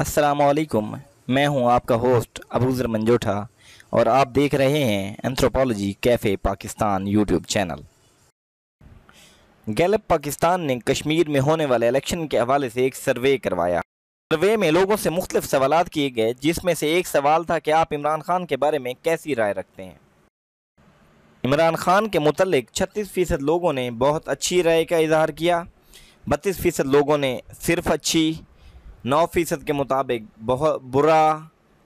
असलकुम मैं हूं आपका होस्ट अबूज़र मंजोठा और आप देख रहे हैं anthropology cafe Pakistan YouTube channel Gallup Pakistan ने कश्मीर में होने वाले इलेक्शन के हवाले से एक सर्वे करवाया सर्वे में लोगों से मुख्तफ सवाल किए गए जिसमें से एक सवाल था कि आप इमरान खान के बारे में कैसी राय रखते हैं इमरान खान के मतलब छत्तीस फ़ीसद लोगों ने बहुत अच्छी राय का इजहार किया बत्तीस फ़ीसद लोगों ने सिर्फ अच्छी नौ फ़ीसद के मुताबिक बहुत बुरा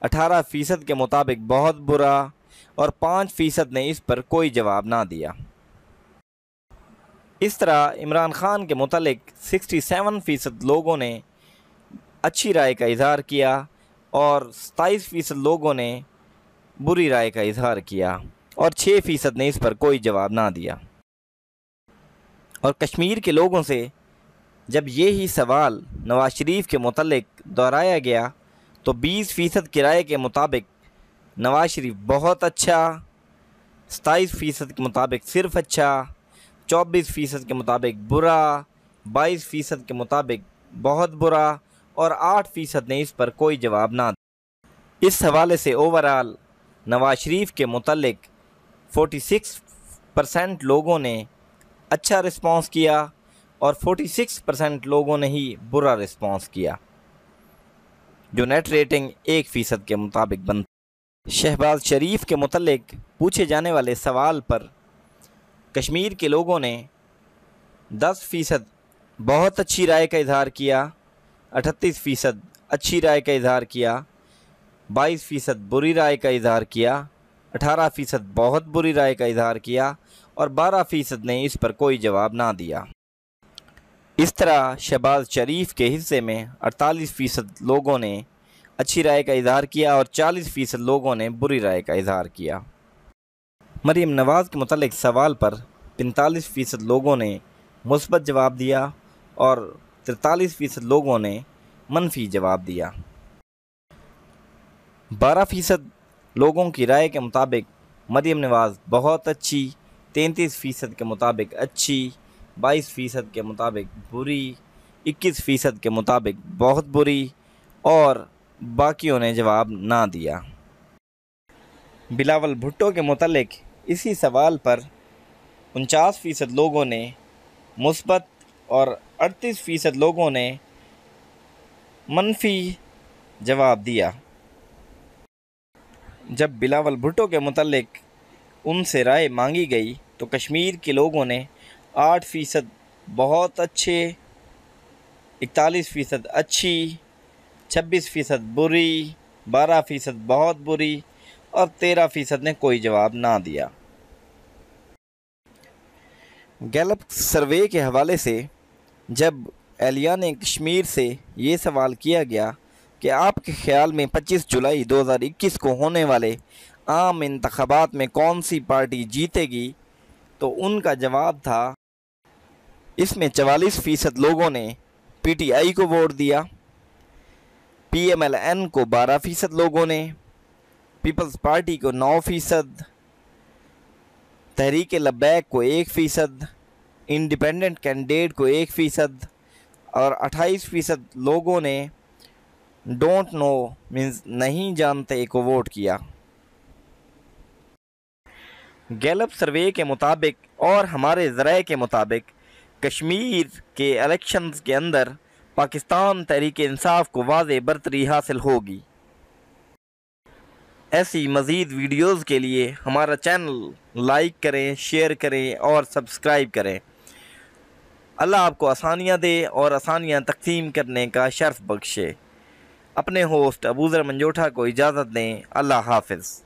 अठारह फ़ीसद के मुताबिक बहुत बुरा और पाँच फ़ीसद ने इस पर कोई जवाब ना दिया इस तरह इमरान ख़ान के मतलब 67 फ़ीसद लोगों ने अच्छी राय का इजहार किया और सताईस फ़ीसद लोगों ने बुरी राय का इजहार किया और छः फ़ीसद ने इस पर कोई जवाब ना दिया और कश्मीर के लोगों से जब ये ही सवाल नवाज शरीफ के मतलब दोहराया गया तो 20 फ़ीसद किराए के मुताबिक नवाज शरीफ बहुत अच्छा सताईस फ़ीसद के मुताबिक सिर्फ अच्छा चौबीस फ़ीसद के मुताबिक बुरा बाईस फ़ीसद के मुताबिक बहुत बुरा और आठ फ़ीसद ने इस पर कोई जवाब ना दिया इस हवाले से ओवरऑल नवाज शरीफ के मतलब 46 परसेंट लोगों ने अच्छा रिस्पांस किया और 46 परसेंट लोगों ने ही बुरा रिस्पॉन्स किया जो नेट रेटिंग एक फ़ीसद के मुताबिक बन शहबाज शरीफ के मतलब पूछे जाने वाले सवाल पर कश्मीर के लोगों ने 10 फ़ीसद बहुत अच्छी राय का इजहार किया 38 फ़ीसद अच्छी राय का इजहार किया 22 फ़ीसद बुरी राय का इजहार किया 18 फ़ीसद बहुत बुरी राय का इजहार किया और 12 फ़ीसद ने इस पर कोई जवाब ना दिया इस तरह शहबाज शरीफ के हिस्से में अड़तालीस फ़ीसद लोगों ने अच्छी राय का इजहार किया और चालीस फ़ीसद लोगों ने बुरी राय का इजहार किया मरीम नवाज़ के मतलब सवाल पर पैंतालीस फ़ीसद लोगों ने मुस्बत जवाब दिया और तिरतालीस फ़ीसद लोगों ने मनफी जवाब दिया बारह फ़ीसद लोगों की राय के मुताबिक मरीम नवाज़ बहुत अच्छी तैंतीस फ़ीसद के मुताबिक अच्छी बाईस फ़ीसद के मुताबिक बुरी इक्कीस फ़ीसद के मुताबिक बहुत बुरी और बाकियों ने जवाब ना दिया बिलावल भुट्टो के मतलब इसी सवाल पर उनचास फ़ीसद लोगों ने मुस्बत और अड़तीस फ़ीसद लोगों ने मनफी जवाब दिया जब बिलावल भुट्टो के मतलब उनसे राय मांगी गई तो कश्मीर के लोगों ने आठ फ़ीसद बहुत अच्छे इकतालीस फ़ीसद अच्छी छब्बीस फ़ीसद बुरी बारह फ़ीसद बहुत बुरी और तेरह फ़ीसद ने कोई जवाब ना दिया गैलप सर्वे के हवाले से जब एलिया ने कश्मीर से ये सवाल किया गया कि आपके ख्याल में 25 जुलाई 2021 को होने वाले आम इंतबात में कौन सी पार्टी जीतेगी तो उनका जवाब था इसमें चवालीस फीसद लोगों ने पीटीआई को वोट दिया पीएमएलएन को बारह फीसद लोगों ने पीपल्स पार्टी को नौ फीसद तहरीक लबैक को एक फ़ीसद इंडिपेंडेंट कैंडिडेट को एक फ़ीसद और अट्ठाईस फ़ीसद लोगों ने डोंट नो मीन्स नहीं जानते को वोट किया गैलप सर्वे के मुताबिक और हमारे ज़रा के मुताबिक कश्मीर के इलेक्शन के अंदर पाकिस्तान तहरीक इंसाफ को वाज बरतरी हासिल होगी ऐसी मज़ीद वीडियोज़ के लिए हमारा चैनल लाइक करें शेयर करें और सब्सक्राइब करें अल्लाह आपको आसानियाँ दे और आसानियाँ तकसीम करने का शर्फ बख्शे अपने होस्ट अबूज़र मंजोठा को इजाज़त दें अल्लाह हाफिज़